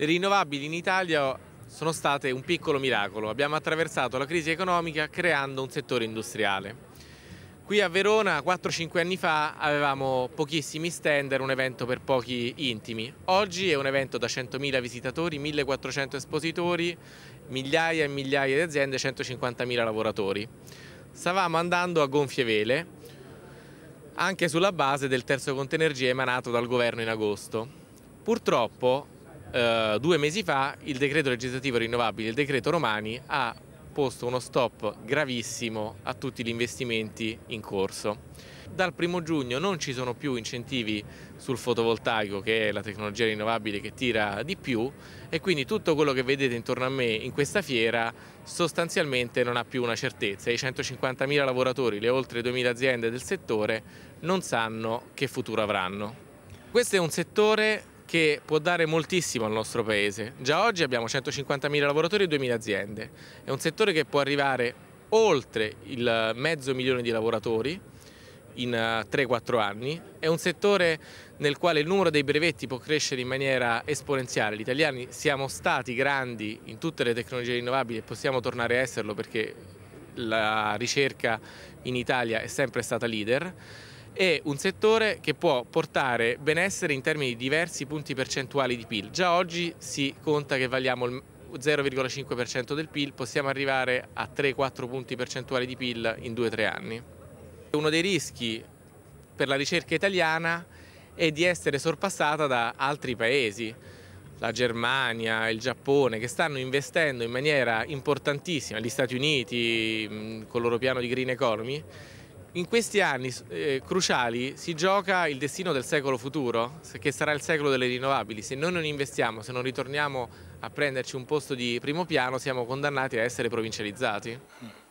Le rinnovabili in Italia sono state un piccolo miracolo. Abbiamo attraversato la crisi economica creando un settore industriale. Qui a Verona 4-5 anni fa avevamo pochissimi stand, era un evento per pochi intimi. Oggi è un evento da 100.000 visitatori, 1.400 espositori, migliaia e migliaia di aziende, 150.000 lavoratori. Stavamo andando a gonfie vele, anche sulla base del terzo conto energia emanato dal governo in agosto. Purtroppo eh, due mesi fa il decreto legislativo rinnovabile, il decreto Romani, ha posto uno stop gravissimo a tutti gli investimenti in corso dal primo giugno non ci sono più incentivi sul fotovoltaico che è la tecnologia rinnovabile che tira di più e quindi tutto quello che vedete intorno a me in questa fiera sostanzialmente non ha più una certezza. I 150.000 lavoratori, le oltre 2.000 aziende del settore non sanno che futuro avranno. Questo è un settore che può dare moltissimo al nostro paese. Già oggi abbiamo 150.000 lavoratori e 2.000 aziende. È un settore che può arrivare oltre il mezzo milione di lavoratori in 3-4 eh, anni. È un settore nel quale il numero dei brevetti può crescere in maniera esponenziale. Gli italiani siamo stati grandi in tutte le tecnologie rinnovabili e possiamo tornare a esserlo perché la ricerca in Italia è sempre stata leader è un settore che può portare benessere in termini di diversi punti percentuali di PIL. Già oggi si conta che valiamo il 0,5% del PIL, possiamo arrivare a 3-4 punti percentuali di PIL in 2-3 anni. Uno dei rischi per la ricerca italiana è di essere sorpassata da altri paesi, la Germania, il Giappone, che stanno investendo in maniera importantissima, gli Stati Uniti con il loro piano di green economy, in questi anni eh, cruciali si gioca il destino del secolo futuro, che sarà il secolo delle rinnovabili. Se noi non investiamo, se non ritorniamo a prenderci un posto di primo piano, siamo condannati a essere provincializzati.